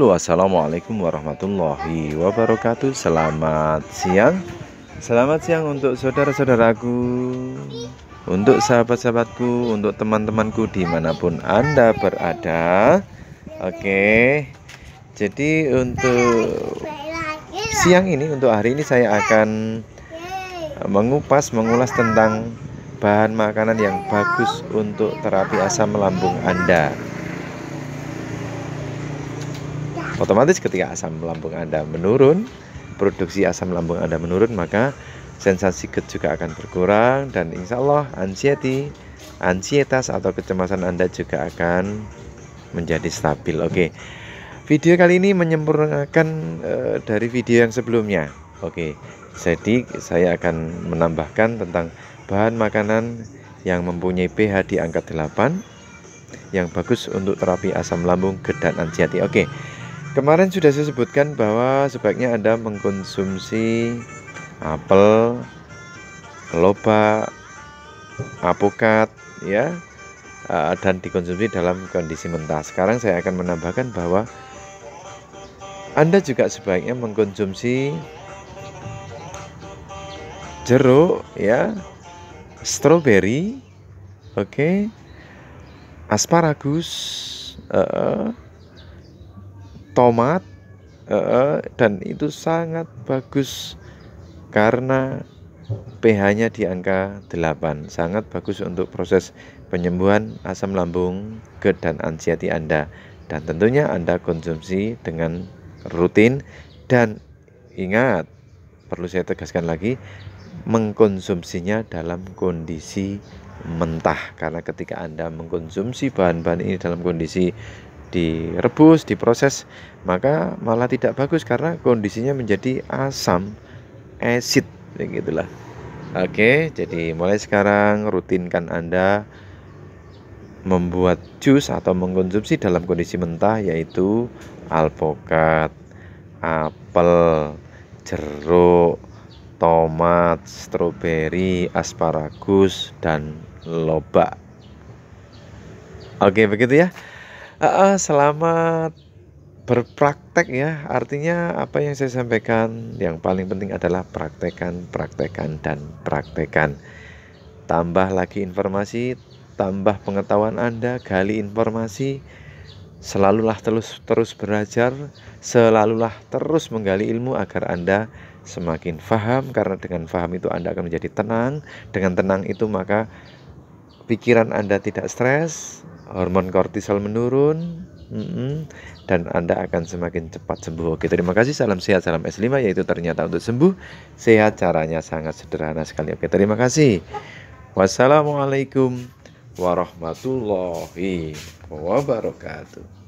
Halo assalamualaikum warahmatullahi wabarakatuh Selamat siang Selamat siang untuk saudara-saudaraku Untuk sahabat-sahabatku Untuk teman-temanku dimanapun anda berada Oke Jadi untuk siang ini Untuk hari ini saya akan Mengupas, mengulas tentang Bahan makanan yang bagus untuk terapi asam lambung anda Otomatis ketika asam lambung Anda menurun, produksi asam lambung Anda menurun, maka sensasi ket juga akan berkurang dan insya Allah anxiety, ansietas atau kecemasan Anda juga akan menjadi stabil. Oke. Okay. Video kali ini menyempurnakan uh, dari video yang sebelumnya. Oke. Okay. Jadi saya akan menambahkan tentang bahan makanan yang mempunyai pH di angka 8 yang bagus untuk terapi asam lambung, get dan anxiety. Oke. Okay. Kemarin sudah saya sebutkan bahwa sebaiknya Anda mengkonsumsi apel, kelobak, apokat ya e, dan dikonsumsi dalam kondisi mentah. Sekarang saya akan menambahkan bahwa Anda juga sebaiknya mengkonsumsi jeruk ya, stroberi, oke, okay, asparagus, uh, tomat uh, dan itu sangat bagus karena pH-nya di angka 8 sangat bagus untuk proses penyembuhan asam lambung GERD dan anxiety Anda dan tentunya Anda konsumsi dengan rutin dan ingat perlu saya tegaskan lagi mengkonsumsinya dalam kondisi mentah karena ketika Anda mengkonsumsi bahan-bahan ini dalam kondisi direbus, diproses, maka malah tidak bagus karena kondisinya menjadi asam, acid, begitulah. Oke, jadi mulai sekarang rutinkan Anda membuat jus atau mengkonsumsi dalam kondisi mentah yaitu alpukat, apel, jeruk, tomat, stroberi, asparagus dan lobak. Oke, begitu ya uh, selamat berpraktek ya artinya apa yang saya sampaikan yang paling penting adalah praktekan praktekan dan praktekan tambah lagi informasi tambah pengetahuan Anda gali informasi selalulah terus terus belajar selalulah terus menggali ilmu agar Anda semakin faham karena dengan faham itu Anda akan menjadi tenang dengan tenang itu maka pikiran Anda tidak stres hormon kortisol menurun dan Anda akan semakin cepat sembuh. Oke, terima kasih. Salam sehat, salam S5 yaitu ternyata untuk sembuh sehat caranya sangat sederhana sekali. Oke, terima kasih. Wassalamualaikum warahmatullahi wabarakatuh.